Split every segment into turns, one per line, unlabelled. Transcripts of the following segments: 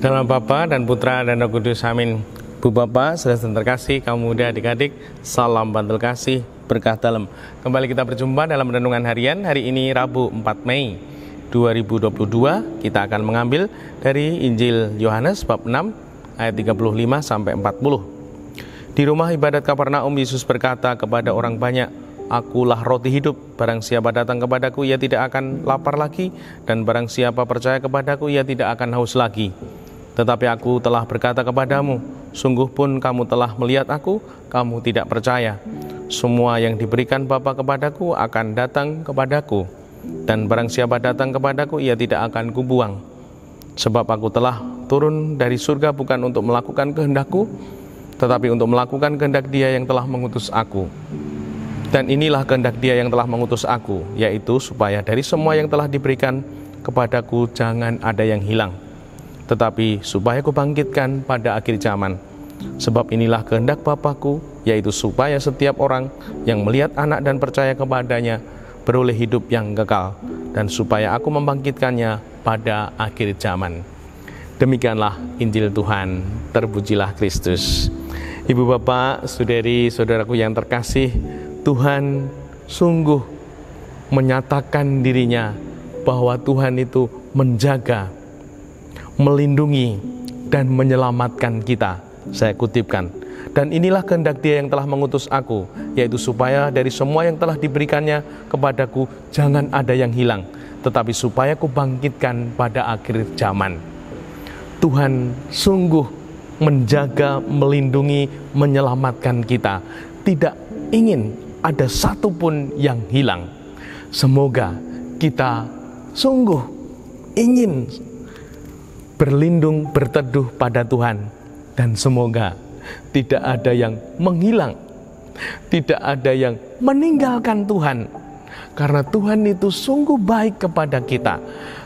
Dalam Bapa dan Putra dan Roh Kudus, amin. Bu Bapa, saudara terkasih, kaum muda adik-adik, salam bantul kasih, berkah dalam. Kembali kita berjumpa dalam renungan harian hari ini Rabu 4 Mei 2022. Kita akan mengambil dari Injil Yohanes bab 6 ayat 35 sampai 40. Di rumah ibadat Kapernaum Yesus berkata kepada orang banyak, akulah roti hidup barang siapa datang kepadaku ia tidak akan lapar lagi dan barang siapa percaya kepadaku ia tidak akan haus lagi tetapi aku telah berkata kepadamu sungguh pun kamu telah melihat aku kamu tidak percaya semua yang diberikan Bapa kepadaku akan datang kepadaku dan barang siapa datang kepadaku ia tidak akan kubuang sebab aku telah turun dari surga bukan untuk melakukan kehendakku tetapi untuk melakukan kehendak Dia yang telah mengutus aku dan inilah kehendak Dia yang telah mengutus aku, yaitu supaya dari semua yang telah diberikan kepadaku jangan ada yang hilang, tetapi supaya kubangkitkan pada akhir zaman. Sebab inilah kehendak Bapakku, yaitu supaya setiap orang yang melihat anak dan percaya kepadanya beroleh hidup yang kekal, dan supaya aku membangkitkannya pada akhir zaman. Demikianlah Injil Tuhan, terpujilah Kristus. Ibu bapak, saudari, saudaraku yang terkasih, Tuhan sungguh menyatakan dirinya bahwa Tuhan itu menjaga, melindungi, dan menyelamatkan kita. Saya kutipkan. Dan inilah kehendak dia yang telah mengutus aku, yaitu supaya dari semua yang telah diberikannya kepadaku, jangan ada yang hilang, tetapi supaya ku bangkitkan pada akhir zaman. Tuhan sungguh menjaga, melindungi, menyelamatkan kita. Tidak ingin ada satupun yang hilang. Semoga kita sungguh ingin berlindung berteduh pada Tuhan dan semoga tidak ada yang menghilang, tidak ada yang meninggalkan Tuhan. Karena Tuhan itu sungguh baik kepada kita.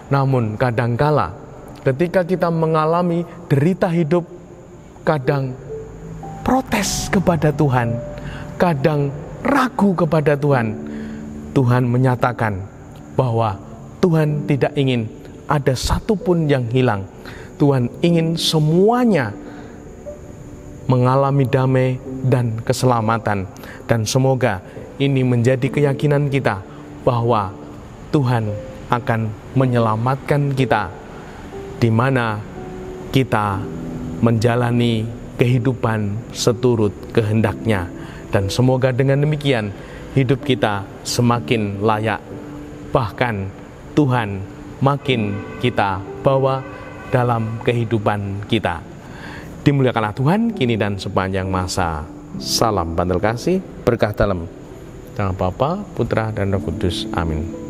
Namun kadangkala ketika kita mengalami derita hidup, kadang protes kepada Tuhan, kadang ragu kepada Tuhan, Tuhan menyatakan bahwa Tuhan tidak ingin ada satupun yang hilang. Tuhan ingin semuanya mengalami damai dan keselamatan. Dan semoga ini menjadi keyakinan kita bahwa Tuhan akan menyelamatkan kita di mana kita menjalani kehidupan seturut kehendaknya. Dan semoga dengan demikian hidup kita semakin layak. Bahkan Tuhan makin kita bawa dalam kehidupan kita. Dimuliakanlah Tuhan kini dan sepanjang masa. Salam bantal kasih, berkah dalam. Dalam Bapa, Putra, dan Roh Kudus. Amin.